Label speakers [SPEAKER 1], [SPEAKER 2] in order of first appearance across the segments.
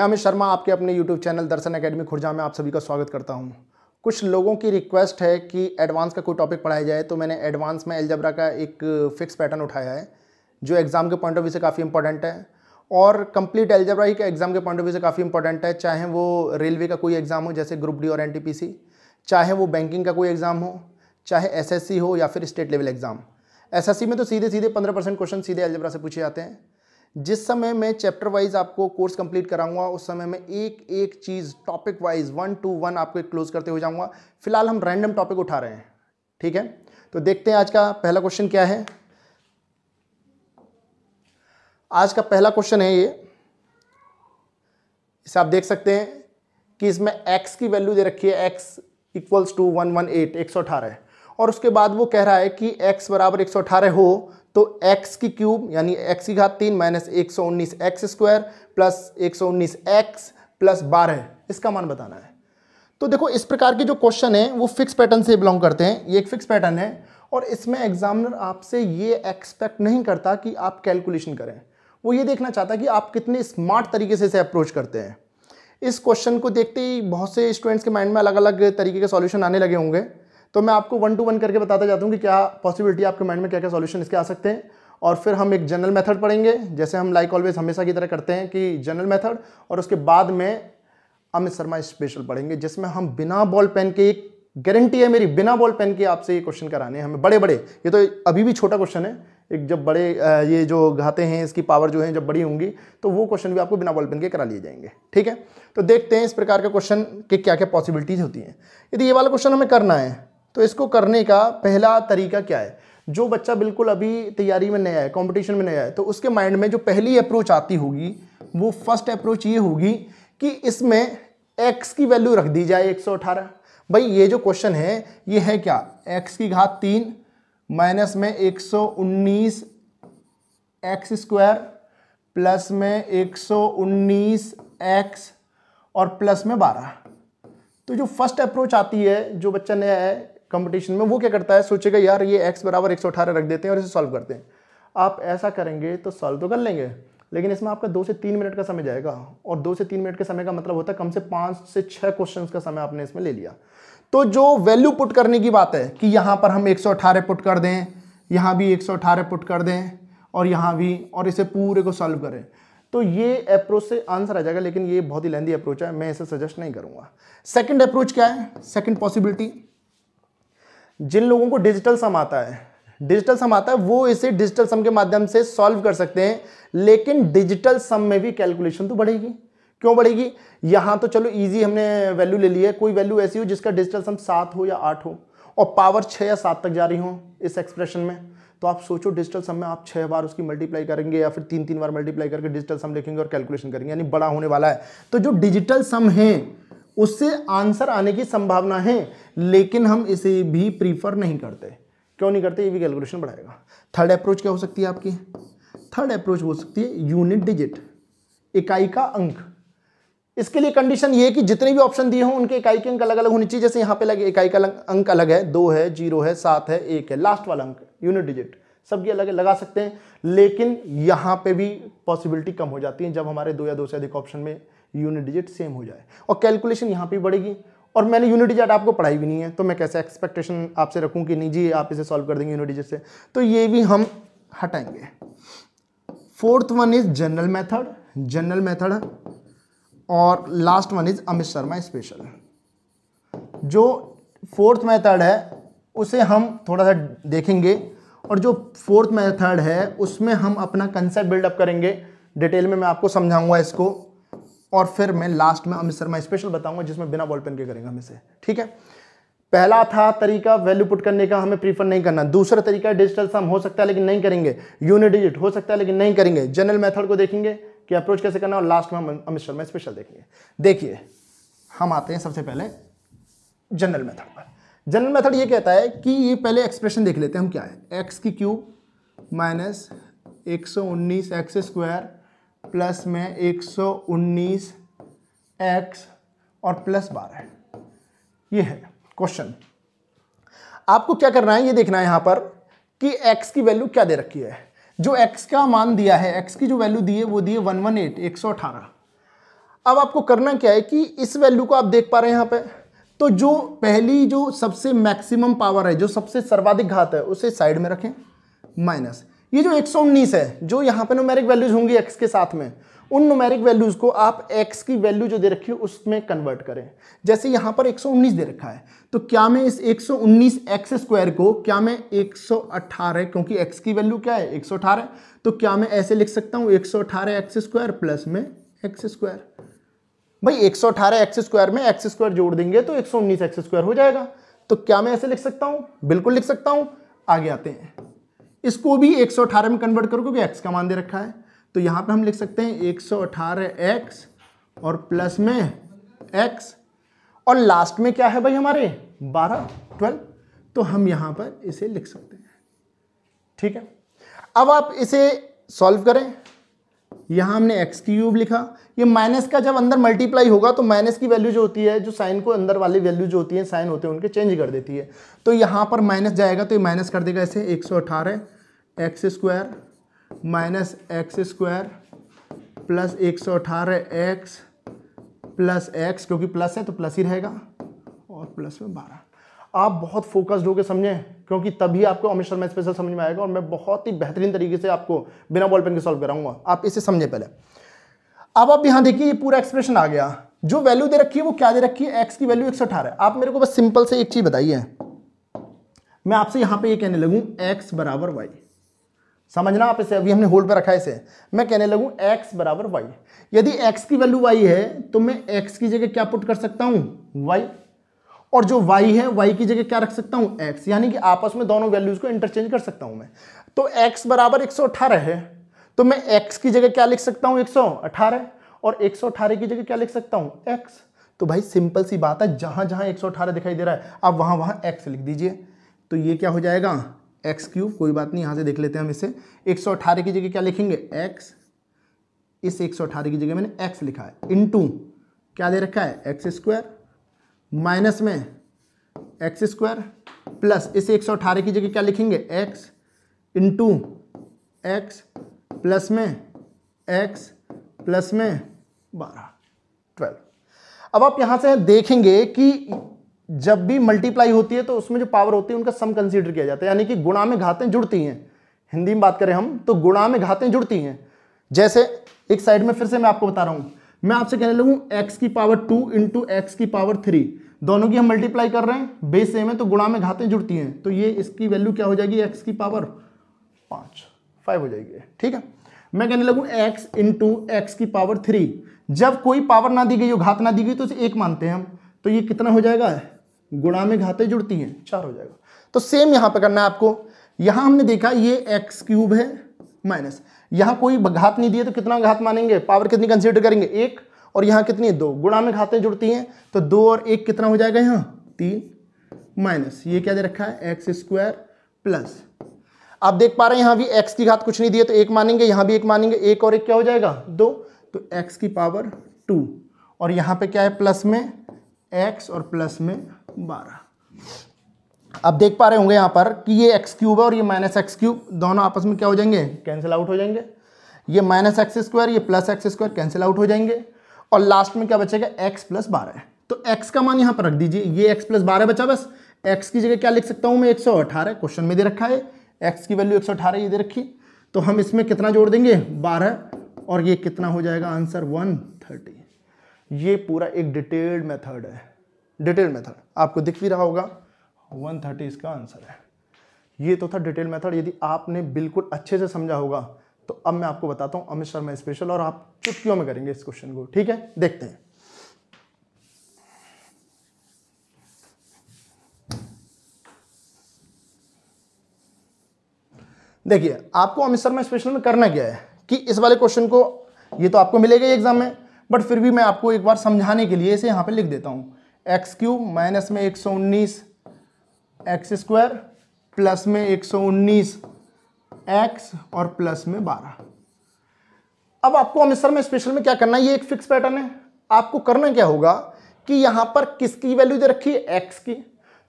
[SPEAKER 1] मैं अमित शर्मा आपके अपने YouTube channel Darshan academy Khurja में आप सभी का स्वागत करता हूँ कुछ लोगों की रिक्वेस्ट है कि एडवांस का कोई टॉपिक पढ़ाया जाए तो मैंने एडवांस में एल्जब्रा का एक फिक्स पैटर्न उठाया है जो एग्ज़ाम के पॉइंट ऑफ व्यू से काफ़ी इंपॉर्टेंट है और कंप्लीट एल्जब्रा ही एग्ज़ाम के पॉइंट ऑफ व्यू से काफ़ी इंपॉर्टेंट है चाहे वो रेलवे का कोई एग्ज़ाम हो जैसे ग्रुप डी और एन चाहे वो बैंकिंग का कोई एग्ज़ाम हो चाहे एस हो या फिर स्टेट लेवल एग्ज़ाम एस में तो सीधे सीधे पंद्रह क्वेश्चन सीधे एल्जब्रा से पूछे जाते हैं जिस समय मैं चैप्टर वाइज आपको कोर्स कंप्लीट कराऊंगा उस समय मैं एक एक चीज़ topic wise one to one आपको क्लोज करते हुए जाऊंगा फिलहाल हम रैंडम टॉपिक उठा रहे हैं ठीक है तो देखते हैं आज का पहला क्वेश्चन क्या है आज का पहला क्वेश्चन है ये इसे आप देख सकते हैं कि इसमें x की वैल्यू दे रखी है x equals to one one eight एक सौ अठारह और उसके बाद वो कह रहा है कि x बराबर एक सौ अठारह हो तो x की क्यूब यानी x की घात तीन माइनस एक सौ उन्नीस एक्स स्क्वायर प्लस एक सौ उन्नीस एक्स प्लस बारह इसका मान बताना है तो देखो इस प्रकार के जो क्वेश्चन है वो फिक्स पैटर्न से बिलोंग करते हैं ये एक फिक्स पैटर्न है और इसमें एग्जामिनर आपसे ये एक्सपेक्ट नहीं करता कि आप कैलकुलेशन करें वो ये देखना चाहता है कि आप कितने स्मार्ट तरीके से इसे अप्रोच करते हैं इस क्वेश्चन को देखते ही बहुत से स्टूडेंट्स के माइंड में अलग अलग तरीके के सॉल्यूशन आने लगे होंगे तो मैं आपको वन टू वन करके बताता जाता हूँ कि क्या पॉसिबिलिटी आपके माइंड में क्या क्या सॉल्यूशन इसके आ सकते हैं और फिर हम एक जनरल मेथड पढ़ेंगे जैसे हम लाइक ऑलवेज हमेशा की तरह करते हैं कि जनरल मेथड और उसके बाद में अमित शर्मा स्पेशल पढ़ेंगे जिसमें हम बिना बॉल पेन के एक गारंटी है मेरी बिना बॉल पेन के आपसे ये क्वेश्चन कराने हैं हमें बड़े बड़े ये तो अभी भी छोटा क्वेश्चन है एक जब बड़े ये जो घाते हैं इसकी पावर जो है जब बड़ी होंगी तो वो क्वेश्चन भी आपको बिना बॉल पेन के करा लिए जाएंगे ठीक है तो देखते हैं इस प्रकार के क्वेश्चन के क्या क्या पॉसिबिलिटीज़ होती हैं यदि ये वाला क्वेश्चन हमें करना है तो इसको करने का पहला तरीका क्या है जो बच्चा बिल्कुल अभी तैयारी में नया है कंपटीशन में नया है तो उसके माइंड में जो पहली अप्रोच आती होगी वो फर्स्ट अप्रोच ये होगी कि इसमें एक्स की वैल्यू रख दी जाए एक भाई ये जो क्वेश्चन है ये है क्या एक्स की घात तीन माइनस में एक एक्स स्क्वायर प्लस में 119 एक्स और प्लस में 12 तो जो फर्स्ट अप्रोच आती है जो बच्चा नया है कंपटीशन में वो क्या करता है सोचेगा यार ये एक्स बराबर एक रख देते हैं और इसे सॉल्व करते हैं आप ऐसा करेंगे तो सॉल्व तो कर लेंगे लेकिन इसमें आपका दो से तीन मिनट का समय जाएगा और दो से तीन मिनट के समय का मतलब होता है कम से पाँच से छः क्वेश्चन का समय आपने इसमें ले लिया तो जो वैल्यू पुट करने की बात है कि यहाँ पर हम एक पुट कर दें यहाँ भी एक पुट कर दें और यहाँ भी और इसे पूरे को सॉल्व करें तो ये अप्रोच से आंसर आ जाएगा लेकिन ये बहुत ही लेंदी अप्रोच है मैं इसे सजेस्ट नहीं करूँगा सेकेंड अप्रोच क्या है सेकेंड पॉसिबिलिटी जिन लोगों को डिजिटल सम आता है डिजिटल सम आता है वो इसे डिजिटल सम के माध्यम से सॉल्व कर सकते हैं लेकिन डिजिटल सम में भी कैलकुलेशन तो बढ़ेगी क्यों बढ़ेगी यहां तो चलो इजी हमने वैल्यू ले ली है कोई वैल्यू ऐसी हो जिसका डिजिटल सम सात हो या आठ हो और पावर छः या सात तक जा रही हो इस एक्सप्रेशन में तो आप सोचो डिजिटल सम में आप छः बार उसकी मल्टीप्लाई करेंगे या फिर तीन तीन बार मल्टीप्लाई करके डिजिटल सम लिखेंगे और कैलकुलेशन करेंगे यानी बड़ा होने वाला है तो जो डिजिटल सम है उससे आंसर आने की संभावना है लेकिन हम इसे भी प्रीफर नहीं करते क्यों नहीं करते ये भी कैलकुलेशन बढ़ाएगा थर्ड अप्रोच क्या हो सकती है आपकी थर्ड अप्रोच हो सकती है यूनिट डिजिट इकाई का अंक इसके लिए कंडीशन ये है कि जितने भी ऑप्शन दिए हों उनके इकाई के अंक अलग अलग होने चाहिए जैसे यहाँ पे लगे इकाई का अंक अलग है दो है जीरो है सात है एक है लास्ट वाला अंक यूनिट डिजिट सबकी अलग लगा सकते हैं लेकिन यहाँ पे भी पॉसिबिलिटी कम हो जाती है जब हमारे दो या दो से अधिक ऑप्शन में यूनिट डिजिट सेम हो जाए और कैलकुलेशन यहाँ पर बढ़ेगी और मैंने यूनिट डिजिट आपको पढ़ाई भी नहीं है तो मैं कैसे एक्सपेक्टेशन आपसे रखूँ कि नहीं जी आप इसे सॉल्व कर देंगे यूनिट डिजिट से तो ये भी हम हटाएंगे fourth one is general method general method और last one is Amit Sharma special जो फोर्थ मैथड है उसे हम थोड़ा सा देखेंगे और जो फोर्थ मेथड है उसमें हम अपना कंसेप्ट बिल्डअप करेंगे डिटेल में मैं आपको समझाऊंगा इसको और फिर मैं लास्ट में अमित शर्मा स्पेशल बताऊंगा जिसमें बिना बॉल पेन के करेंगे हमें से ठीक है पहला था तरीका वैल्यू पुट करने का हमें प्रीफर नहीं करना दूसरा तरीका डिजिटल सम हो सकता है लेकिन नहीं करेंगे यूनिट डिजिट हो सकता है लेकिन नहीं करेंगे जनरल मेथड को देखेंगे कि अप्रोच कैसे करना और लास्ट में हम अमित शर्मा स्पेशल देखेंगे देखिए हम आते हैं सबसे पहले जनरल मेथड पर जनरल मेथड ये कहता है कि ये पहले एक्सप्रेशन देख लेते हैं हम क्या है एक्स की क्यूब माइनस एक सौ उन्नीस एक्स स्क्वायर प्लस में एक सौ उन्नीस एक्स और प्लस बारह ये है क्वेश्चन आपको क्या करना है ये देखना है यहां पर कि x की वैल्यू क्या दे रखी है जो x का मान दिया है x की जो वैल्यू दी है वो दी है वन वन एट एक सौ अठारह अब आपको करना क्या है कि इस वैल्यू को आप देख पा रहे हैं यहां पे तो जो पहली जो सबसे मैक्सिमम पावर है जो सबसे सर्वाधिक घात है उसे साइड में रखें माइनस ये जो एक है जो यहाँ पे नोमेरिक वैल्यूज होंगी एक्स के साथ में उन नोमेरिक वैल्यूज को आप एक्स की वैल्यू जो दे रखी है उसमें कन्वर्ट करें जैसे यहाँ पर 119 दे रखा है तो क्या मैं इस 119 एक्स स्क्वायर को क्या मैं 118 क्योंकि एक्स की वैल्यू क्या है एक तो क्या मैं ऐसे लिख सकता हूँ एक एक्स स्क्वायर प्लस में एक्स स्क्वायर भाई अठारह एक्स स्क्वायर में एक्स स्क्वायर जोड़ देंगे तो उन्नीस एक्स स्क्वायर हो जाएगा तो क्या मैं ऐसे लिख सकता हूँ बिल्कुल लिख सकता हूँ आगे आते हैं इसको भी 118 में कन्वर्ट करो क्योंकि एक्स का मान दे रखा है तो यहाँ पे हम लिख सकते हैं अठारह एक्स और प्लस में एक्स और लास्ट में क्या है भाई हमारे 12 12 तो हम यहाँ पर इसे लिख सकते हैं ठीक है अब आप इसे सॉल्व करें यहाँ हमने एक्स क्यूब लिखा ये माइनस का जब अंदर मल्टीप्लाई होगा तो माइनस की वैल्यू जो होती है जो साइन को अंदर वाली वैल्यू जो होती है साइन होते हैं उनके चेंज कर देती है तो यहाँ पर माइनस जाएगा तो ये माइनस कर देगा ऐसे एक सौ अठारह x square minus x square plus एक सौ अठारह एक्स प्लस एक्स क्योंकि प्लस है तो प्लस ही रहेगा और प्लस में बारह आप बहुत फोकस्ड होकर समझें क्योंकि तभी आपको अमित शर्मा स्पेशल समझ में आएगा और मैं बहुत ही बेहतरीन तरीके से आपको बिना बॉल पेन के सॉल्व कराऊंगा आप इसे समझे पहले अब आप यहां देखिए ये पूरा एक्सप्रेशन आ गया जो वैल्यू दे रखी है वो क्या दे रखी है एक्स की वैल्यू एक सौ आप मेरे को बस सिंपल से एक चीज़ बताइए मैं आपसे यहां पर यह कहने लगूँ एक्स बराबर वाई समझना आप इसे अभी हमने होल्ड पर रखा है इसे मैं कहने लगूँ एक्स बराबर वाई यदि एक्स की वैल्यू वाई है तो मैं एक्स की जगह क्या पुट कर सकता हूँ वाई और जो y है y की जगह क्या रख सकता हूँ x यानी कि आपस में दोनों वैल्यूज को इंटरचेंज कर सकता हूँ मैं तो x बराबर एक है तो मैं x की जगह क्या लिख सकता हूँ एक और एक की जगह क्या लिख सकता हूँ x तो भाई सिंपल सी बात है जहाँ जहाँ एक दिखाई दे रहा है आप वहाँ वहाँ x लिख दीजिए तो ये क्या हो जाएगा एक्स क्यूब कोई बात नहीं यहाँ से देख लेते हैं हम इसे एक की जगह क्या लिखेंगे एक्स इस एक की जगह मैंने एक्स लिखा है इन क्या दे रखा है एक्स स्क्वायर माइनस में एक्स स्क्वायर प्लस इस एक सौ अठारह की जगह क्या लिखेंगे एक्स इंटू एक्स प्लस में एक्स प्लस में बारह ट्वेल्व अब आप यहां से देखेंगे कि जब भी मल्टीप्लाई होती है तो उसमें जो पावर होती है उनका सम कंसीडर किया जाता है यानी कि गुणा में घातें जुड़ती हैं हिंदी में बात करें हम तो गुणा में घातें जुड़ती हैं जैसे एक साइड में फिर से मैं आपको बता रहा हूं मैं आपसे कहने लगूँ एक्स की पावर टू इंटू एक्स की पावर थ्री दोनों की हम मल्टीप्लाई कर रहे हैं बेस सेम है तो गुणा में घातें जुड़ती हैं तो ये इसकी वैल्यू क्या हो जाएगी एक्स की पावर पाँच फाइव हो जाएगी ठीक है मैं कहने लगूँ एक्स इंटू एक्स की पावर थ्री जब कोई पावर ना दी गई हो घात ना दी गई तो उसे एक मानते हैं हम तो ये कितना हो जाएगा गुणा में घातें जुड़ती हैं चार हो जाएगा तो सेम यहाँ पर करना है आपको यहाँ हमने देखा ये एक्स क्यूब है माइनस यहां कोई घात नहीं दिए तो कितना घात मानेंगे पावर कितनी कंसिडर करेंगे एक और यहां कितनी है दो गुणा में घातें जुड़ती हैं तो दो और एक कितना हो जाएगा यहां तीन माइनस ये क्या दे रखा है एक्स स्क्वायर प्लस आप देख पा रहे हैं यहां भी एक्स की घात कुछ नहीं दिए तो एक मानेंगे यहां भी एक मानेंगे एक और एक क्या हो जाएगा दो तो एक्स की पावर टू और यहां पे क्या है प्लस में एक्स और प्लस में बारह आप देख पा रहे होंगे यहाँ पर कि ये एक्स क्यूब है और ये माइनस एक्स क्यूब दोनों आपस में क्या हो जाएंगे कैंसिल आउट हो जाएंगे ये माइनस एक्स स्क्वायर ये plus x square cancel out हो जाएंगे और लास्ट में क्या बचेगा एक्स प्लस बारह तो एक्स का मान यहाँ पर रख दीजिए ये एक्स प्लस बारह बचा बस एक्स की जगह क्या लिख सकता हूँ मैं एक सौ अठारह क्वेश्चन में दे रखा है एक्स की वैल्यू एक सौ अठारह ये दे रखी तो हम इसमें कितना जोड़ देंगे बारह और ये कितना हो जाएगा आंसर वन थर्टी ये पूरा एक डिटेल्ड मेथड है डिटेल्ड मेथड आपको दिख भी रहा होगा वन थर्टी इसका आंसर है ये तो था डिटेल मेथड यदि आपने बिल्कुल अच्छे से समझा होगा तो अब मैं आपको बताता हूँ अमित शर्मा स्पेशल और आप चुटकियों में करेंगे इस क्वेश्चन को ठीक है देखते हैं देखिए आपको अमित शर्मा स्पेशल में करना क्या है कि इस वाले क्वेश्चन को ये तो आपको मिलेगा एग्जाम में बट फिर भी मैं आपको एक बार समझाने के लिए इसे यहां पे लिख देता हूं एक्स क्यू माइनस में एक सौ उन्नीस एक्स स्क्वायर प्लस में 119 एक्स और प्लस में 12 अब आपको अमृतसर में स्पेशल में क्या करना है ये एक फिक्स पैटर्न है आपको करना क्या होगा कि यहां पर किसकी वैल्यू दे रखी है एक्स की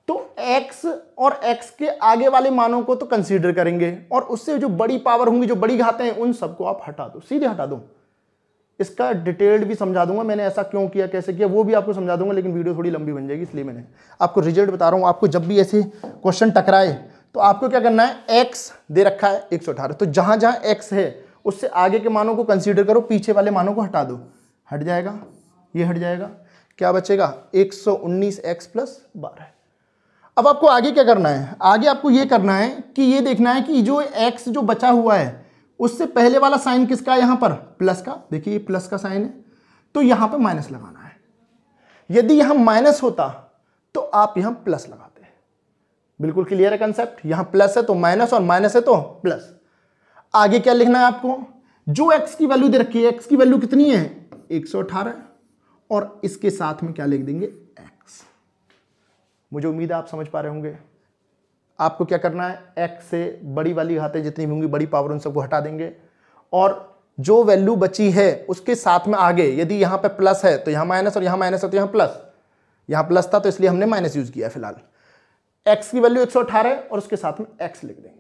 [SPEAKER 1] तो एक्स और एक्स के आगे वाले मानों को तो कंसीडर करेंगे और उससे जो बड़ी पावर होंगी जो बड़ी घातें हैं उन सबको आप हटा दो सीधे हटा दो इसका डिटेल्ड भी समझा दूंगा मैंने ऐसा क्यों किया कैसे किया वो भी आपको समझा दूंगा लेकिन वीडियो थोड़ी लंबी बन जाएगी इसलिए मैंने आपको रिजल्ट बता रहा हूँ आपको जब भी ऐसे क्वेश्चन टकराए तो आपको क्या करना है एक्स दे रखा है एक तो जहाँ जहाँ एक्स है उससे आगे के मानों को कंसिडर करो पीछे वाले मानों को हटा दो हट जाएगा ये हट जाएगा क्या बचेगा उन्नीस एक्स प्लस बारह अब आपको आगे क्या करना है आगे आपको ये करना है कि ये देखना है कि जो एक्स जो बचा हुआ है उससे पहले वाला साइन किसका है पर प्लस का देखिए प्लस का साइन है तो यहां पर माइनस लगाना है यदि यहां माइनस होता तो आप यहां प्लस लगाते हैं बिल्कुल क्लियर है कंसेप्ट यहां प्लस है तो माइनस और माइनस है तो प्लस आगे क्या लिखना है आपको जो एक्स की वैल्यू दे रखी है एक्स की वैल्यू कितनी है अठारह और इसके साथ में क्या लिख देंगे एक्स मुझे उम्मीद है आप समझ पा रहे होंगे आपको क्या करना है एक्स से बड़ी वाली घातें जितनी भी होंगी बड़ी पावर उन सबको हटा देंगे और जो वैल्यू बची है उसके साथ में आगे यदि यहाँ पे प्लस है तो यहाँ माइनस और यहाँ माइनस है तो यहाँ प्लस यहाँ प्लस था तो इसलिए हमने माइनस यूज़ किया फिलहाल एक्स की वैल्यू एक है और उसके साथ में एक्स लिख देंगे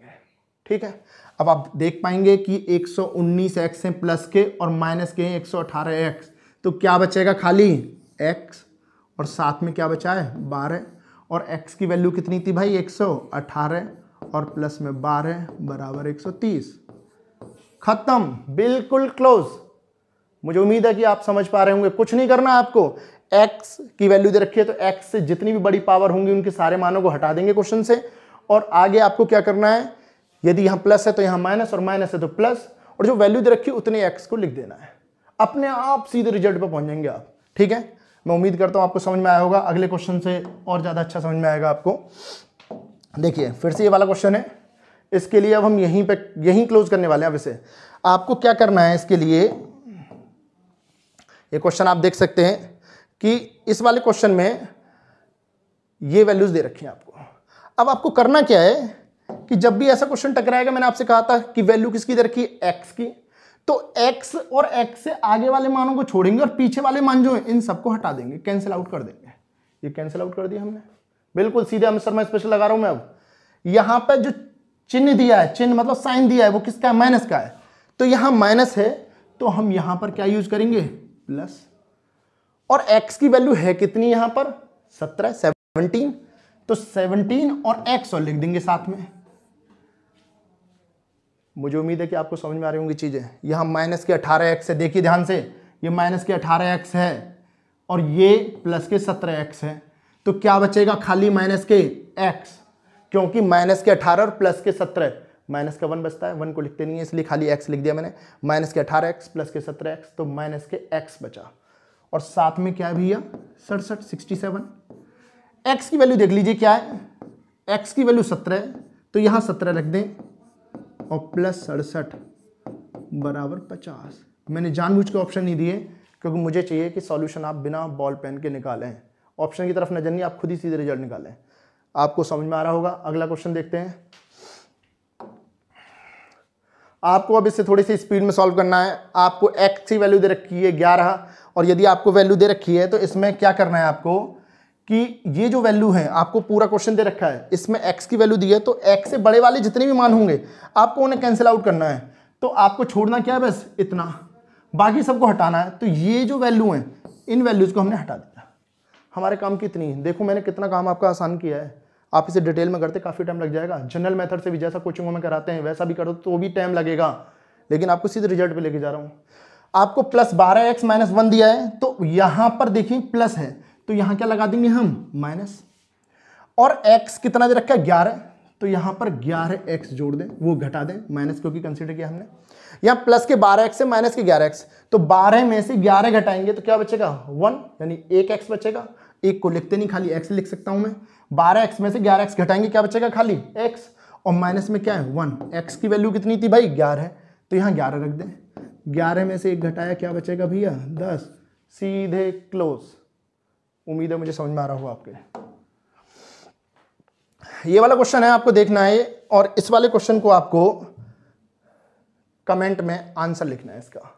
[SPEAKER 1] ठीक है अब आप देख पाएंगे कि 119 एक्स हैं प्लस के और माइनस के हैं एक एक्स तो क्या बचेगा खाली एक्स और साथ में क्या बचा है बारह और x की वैल्यू कितनी थी भाई 118 और प्लस में 12 बराबर 130 खत्म बिल्कुल क्लोज मुझे उम्मीद है कि आप समझ पा रहे होंगे कुछ नहीं करना आपको x की वैल्यू दे रखी है तो x से जितनी भी बड़ी पावर होंगी उनके सारे मानों को हटा देंगे क्वेश्चन से और आगे आपको क्या करना है यदि यहां प्लस है तो यहां माइनस और माइनस है तो प्लस और जो वैल्यू दे रखी है उतने एक्स को लिख देना है अपने आप सीधे रिजल्ट पर पहुंच जाएंगे आप ठीक है मैं उम्मीद करता हूँ आपको समझ में आया होगा अगले क्वेश्चन से और ज़्यादा अच्छा समझ में आएगा आपको देखिए फिर से ये वाला क्वेश्चन है इसके लिए अब हम यहीं पे यहीं क्लोज करने वाले हैं अब इसे आपको क्या करना है इसके लिए ये क्वेश्चन आप देख सकते हैं कि इस वाले क्वेश्चन में ये वैल्यूज़ दे रखी हैं आपको अब आपको करना क्या है कि जब भी ऐसा क्वेश्चन टकराएगा मैंने आपसे कहा था कि वैल्यू किसकी दे रखी है एक्स की तो x और x से आगे वाले मानों को छोड़ेंगे और पीछे वाले मान जो है इन सबको हटा देंगे कैंसिल आउट कर देंगे ये कैंसिल आउट कर दिया हमने बिल्कुल सीधे आंसर शर्मा स्पेशल लगा रहा हूं मैं अब यहां पर जो चिन्ह दिया है चिन्ह मतलब साइन दिया है वो किसका है माइनस का है तो यहां माइनस है तो हम यहां पर क्या यूज करेंगे प्लस और x की वैल्यू है कितनी यहां पर सत्रह सेवनटीन तो सेवनटीन और x और लिख देंगे साथ में मुझे उम्मीद है कि आपको समझ में आ रही होंगी चीज़ें यहाँ माइनस के अठारह एक्स है देखिए ध्यान से ये माइनस के अठारह एक्स है और ये प्लस के सत्रह एक्स है तो क्या बचेगा खाली माइनस के एक्स क्योंकि माइनस के अठारह और प्लस के सत्रह माइनस का वन बचता है वन को लिखते नहीं है इसलिए खाली एक्स लिख दिया मैंने माइनस के अठारह एक्स प्लस के सत्रह एक्स तो माइनस के एक्स बचा और साथ में क्या है भैया सड़सठ सिक्सटी सेवन एक्स की वैल्यू देख लीजिए क्या है एक्स की वैल्यू सत्रह तो यहाँ सत्रह रख दें और प्लस सड़सठ बराबर पचास मैंने जानबूझ के ऑप्शन नहीं दिए क्योंकि मुझे चाहिए कि सॉल्यूशन आप बिना बॉल पेन के निकालें ऑप्शन की तरफ नजर नहीं आप खुद ही सीधे रिजल्ट निकालें आपको समझ में आ रहा होगा अगला क्वेश्चन देखते हैं आपको अब इससे थोड़ी सी स्पीड में सॉल्व करना है आपको एक्स की वैल्यू दे रखी है ग्यारह और यदि आपको वैल्यू दे रखी है तो इसमें क्या करना है आपको कि ये जो वैल्यू है आपको पूरा क्वेश्चन दे रखा है इसमें एक्स की वैल्यू दी है तो एक्स से बड़े वाले जितने भी मान होंगे आपको उन्हें कैंसिल आउट करना है तो आपको छोड़ना क्या है बस इतना बाकी सबको हटाना है तो ये जो वैल्यू है इन वैल्यूज़ को हमने हटा दिया हमारे काम कितनी है देखो मैंने कितना काम आपका आसान किया है आप इसे डिटेल में करते काफ़ी टाइम लग जाएगा जनरल मेथड से भी जैसा कोचिंगों में कराते हैं वैसा भी करो तो भी टाइम लगेगा लेकिन आपको सीधे रिजल्ट पे लेके जा रहा हूँ आपको प्लस बारह एक्स माइनस वन दिया है तो यहाँ पर देखिए प्लस है तो यहाँ क्या लगा देंगे हम माइनस और x कितना दे रखा है ग्यारह तो यहां पर ग्यारह एक्स जोड़ दें वो घटा दें माइनस क्योंकि कंसिडर किया हमने यहां प्लस के बारह एक्स है माइनस के ग्यारह एक्स तो बारह में से ग्यारह घटाएंगे तो क्या बचेगा वन यानी एक एक्स बचेगा एक को लिखते नहीं खाली एक्स लिख सकता हूं मैं बारह एक्स में से ग्यारह एक्स घटाएंगे क्या बचेगा खाली एक्स और माइनस में क्या है वन एक्स की वैल्यू कितनी थी भाई ग्यारह तो यहाँ ग्यारह रख दें ग्यारह में से एक घटाया क्या बचेगा भैया दस सीधे क्लोज उम्मीद है मुझे समझ में आ रहा हो आपके ये वाला क्वेश्चन है आपको देखना है और इस वाले क्वेश्चन को आपको कमेंट में आंसर लिखना है इसका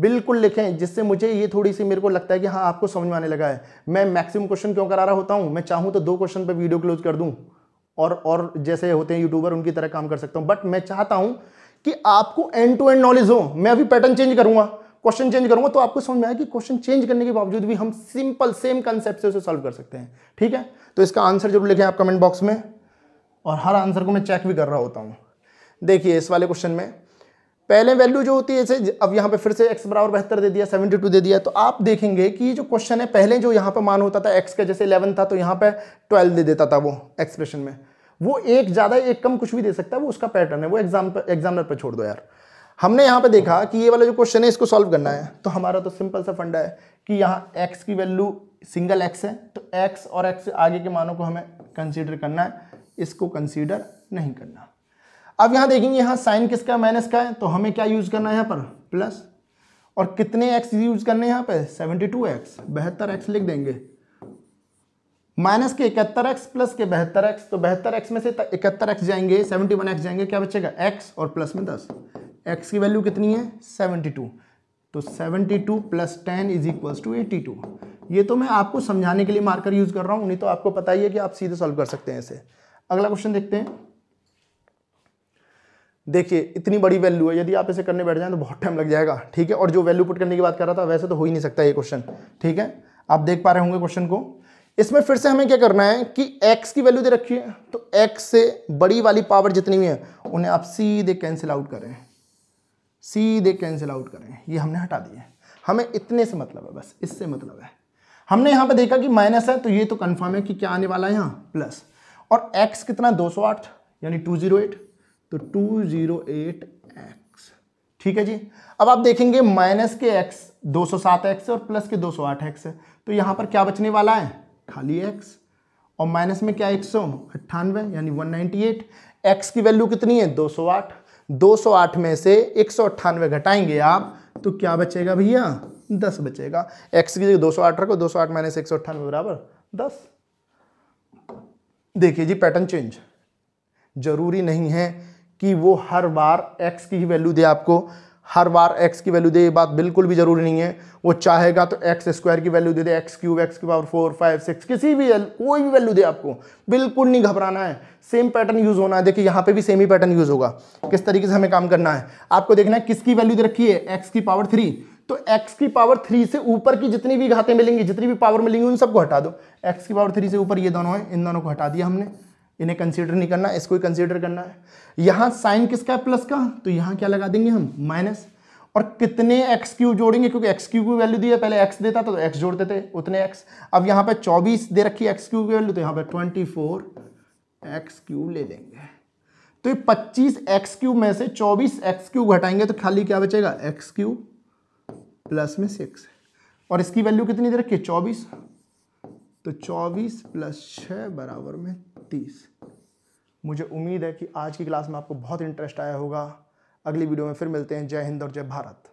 [SPEAKER 1] बिल्कुल लिखें जिससे मुझे ये थोड़ी सी मेरे को लगता है कि हाँ आपको समझ में आने लगा है मैं मैक्सिमम क्वेश्चन क्यों करा रहा होता हूँ मैं चाहूँ तो दो क्वेश्चन पर वीडियो क्लोज कर दूँ और और जैसे होते हैं यूट्यूबर उनकी तरह काम कर सकता हूँ बट मैं चाहता हूँ कि आपको एंड टू एंड नॉलेज हो मैं अभी पैटर्न चेंज करूँगा क्वेश्चन चेंज करूंगा तो आपको समझ में आया कि क्वेश्चन चेंज करने के बावजूद भी हम सिंपल सेम कंसेप्ट से उसे सॉल्व कर सकते हैं ठीक है तो इसका आंसर जरूर लिखें आप कमेंट बॉक्स में और हर आंसर को मैं चेक भी कर रहा होता हूँ देखिए इस वाले क्वेश्चन में पहले वैल्यू जो होती है इसे अब यहाँ पे फिर से एक्स बराबर बेहतर दे दिया सेवेंटी टू दे दिया तो आप देखेंगे कि जो क्वेश्चन है पहले जो यहाँ पे मान होता था एक्स का जैसे इलेवन था तो यहाँ पे ट्वेल्व दे देता था वो एक्सप्रेशन में वो एक ज़्यादा एक कम कुछ भी दे सकता है वो उसका पैटर्न है वो एग्जाम एग्जामिनर पर छोड़ दो यार हमने यहाँ पे देखा कि ये वाला जो क्वेश्चन है इसको सॉल्व करना है तो हमारा तो सिंपल सा फंडा है कि यहाँ एक्स की वैल्यू सिंगल एक्स है तो एक्स और एक्स आगे के मानों को हमें कंसीडर करना है इसको कंसीडर नहीं करना अब यहाँ देखेंगे यहाँ साइन किसका माइनस का है तो हमें क्या यूज़ करना है यहाँ पर प्लस और कितने एक्स यूज़ करने हैं यहाँ पर सेवेंटी टू एक्स बेहतर एक्स लिख देंगे माइनस के इकहत्तर एक्स प्लस के बहत्तर एक्स तो बेहतर एक्स में से इकहत्तर एक्स जाएंगे सेवेंटी वन एक्स जाएंगे क्या बचेगा एक्स और प्लस में दस एक्स की वैल्यू कितनी है सेवेंटी टू तो seventy two plus ten is equals to eighty two ये तो मैं आपको समझाने के लिए मार्कर यूज़ कर रहा हूँ नहीं तो आपको पता ही है कि आप सीधे सॉल्व कर सकते हैं इसे अगला क्वेश्चन देखते हैं देखिए इतनी बड़ी वैल्यू है यदि आप इसे करने बैठ जाएं तो बहुत टाइम लग जाएगा ठीक है और जो वैल्यू पुट करने की बात कर रहा था वैसे तो हो ही नहीं सकता ये क्वेश्चन ठीक है आप देख पा रहे होंगे क्वेश्चन को इसमें फिर से हमें क्या करना है कि x की वैल्यू दे रखी है तो x से बड़ी वाली पावर जितनी भी है उन्हें आप सीधे कैंसिल आउट करें सीधे कैंसिल आउट करें ये हमने हटा दिए हमें इतने से मतलब है बस इससे मतलब है हमने यहाँ पर देखा कि माइनस है तो ये तो कन्फर्म है कि क्या आने वाला है यहाँ प्लस और एक्स कितना दो यानी टू तो टू एक्स ठीक है जी अब आप देखेंगे माइनस के एक्स दो एक्स और प्लस के आठ एक्स है तो यहाँ पर क्या बचने वाला है खाली एक्स और माइनस में क्या एक सौ अट्ठानवे यानी 198 एक्स की वैल्यू कितनी है 208 208 में से एक सौ घटाएंगे आप तो क्या बचेगा भैया दस बचेगा एक्स की जगह दो सौ आठ रखो दो सौ आठ माइनस एक सौ अट्ठानवे बराबर दस देखिए जी पैटर्न चेंज जरूरी नहीं है कि वो हर बार एक्स की ही वैल्यू दे आपको हर बार एक्स की वैल्यू दे ये बात बिल्कुल भी जरूरी नहीं है वो चाहेगा तो एक्स स्क्वायर की वैल्यू दे दे एक्स क्यूब एक्स की पावर फोर फाइव सिक्स किसी भी कोई भी वैल्यू दे आपको बिल्कुल नहीं घबराना है सेम पैटर्न यूज़ होना है देखिए यहाँ पे भी सेम ही पैटर्न यूज़ होगा किस तरीके से हमें काम करना है आपको देखना है किसकी वैल्यू दे रखी है एक्स की पावर थ्री तो एक्स की पावर थ्री से ऊपर की जितनी भी घाते मिलेंगी जितनी भी पावर मिलेंगी उन सबको हटा दो एक्स की पावर थ्री से ऊपर ये दोनों हैं इन दोनों को हटा दिया हमने इन्हें कंसीडर नहीं करना इसको ही कंसीडर करना है यहाँ साइन किसका है प्लस का तो यहाँ क्या लगा देंगे हम माइनस और कितने एक्स क्यू जोड़ेंगे क्योंकि एक्स क्यू की वैल्यू दी है पहले एक्स देता तो एक्स जोड़ते थे उतने एक्स अब यहाँ पर चौबीस दे रखी एक्स क्यू की वैल्यू तो यहाँ ट्वेंटी फोर एक्स क्यू ले लेंगे तो ये पच्चीस एक्स क्यू में से चौबीस एक्स क्यू घटाएंगे तो खाली क्या बचेगा एक्स क्यू प्लस में सिक्स और इसकी वैल्यू कितनी दे रखी है चौबीस तो चौबीस प्लस छः बराबर में बत्तीस मुझे उम्मीद है कि आज की क्लास में आपको बहुत इंटरेस्ट आया होगा अगली वीडियो में फिर मिलते हैं जय हिंद और जय भारत